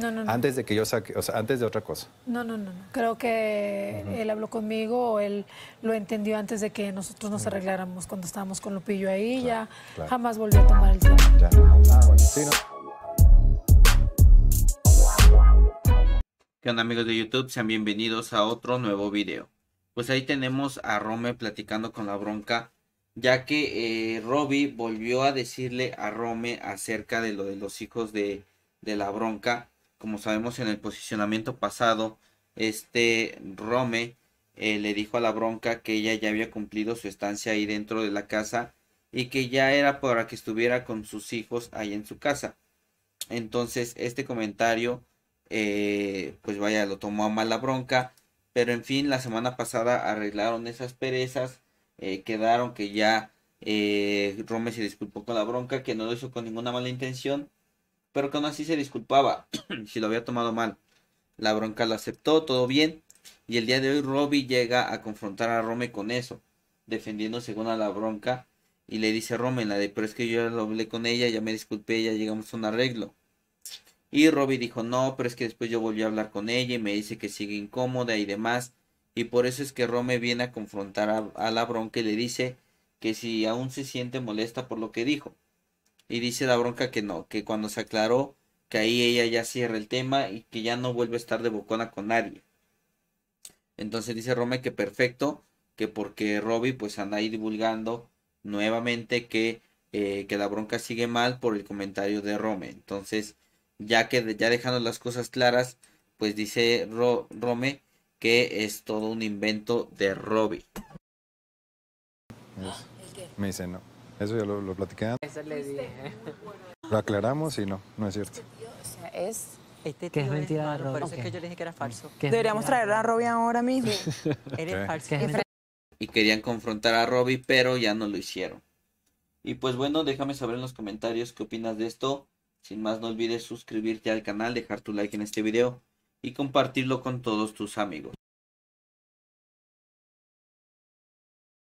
No, no, Antes de que yo saque, o sea, antes de otra cosa. No, no, no. Creo que él habló conmigo, o él lo entendió antes de que nosotros nos arregláramos cuando estábamos con Lupillo ahí. ya jamás volvió a tomar el tema. Ah, bueno, ¿Qué onda amigos de YouTube? Sean bienvenidos a otro nuevo video. Pues ahí tenemos a Rome platicando con la bronca, ya que eh, Robbie volvió a decirle a Rome acerca de lo de los hijos de, de la bronca como sabemos en el posicionamiento pasado, este Rome eh, le dijo a la bronca que ella ya había cumplido su estancia ahí dentro de la casa y que ya era para que estuviera con sus hijos ahí en su casa. Entonces este comentario, eh, pues vaya, lo tomó a mal la bronca, pero en fin, la semana pasada arreglaron esas perezas, eh, quedaron que ya Rome se disculpó con la bronca, que no lo hizo con ninguna mala intención pero que aún así se disculpaba si lo había tomado mal. La bronca la aceptó, todo bien, y el día de hoy Robbie llega a confrontar a Rome con eso, defendiendo según a la bronca, y le dice a Rome, la de, pero es que yo lo hablé con ella, ya me disculpé, ya llegamos a un arreglo. Y Robbie dijo, no, pero es que después yo volví a hablar con ella y me dice que sigue incómoda y demás. Y por eso es que Rome viene a confrontar a la bronca y le dice que si aún se siente molesta por lo que dijo, y dice la bronca que no, que cuando se aclaró, que ahí ella ya cierra el tema y que ya no vuelve a estar de bocona con nadie. Entonces dice Rome que perfecto, que porque Robby pues anda ahí divulgando nuevamente que, eh, que la bronca sigue mal por el comentario de Rome. Entonces, ya que ya dejando las cosas claras, pues dice Rome que es todo un invento de Robby. Ah, Me dice no. Eso ya lo, lo platiqué Eso le dije. Lo aclaramos y no, no es cierto. es... Este es mentira de que yo le dije que era falso. Deberíamos traer a Robbie ahora mismo. Eres falso. y querían confrontar a Robbie, pero ya no lo hicieron. Y pues bueno, déjame saber en los comentarios qué opinas de esto. Sin más, no olvides suscribirte al canal, dejar tu like en este video y compartirlo con todos tus amigos.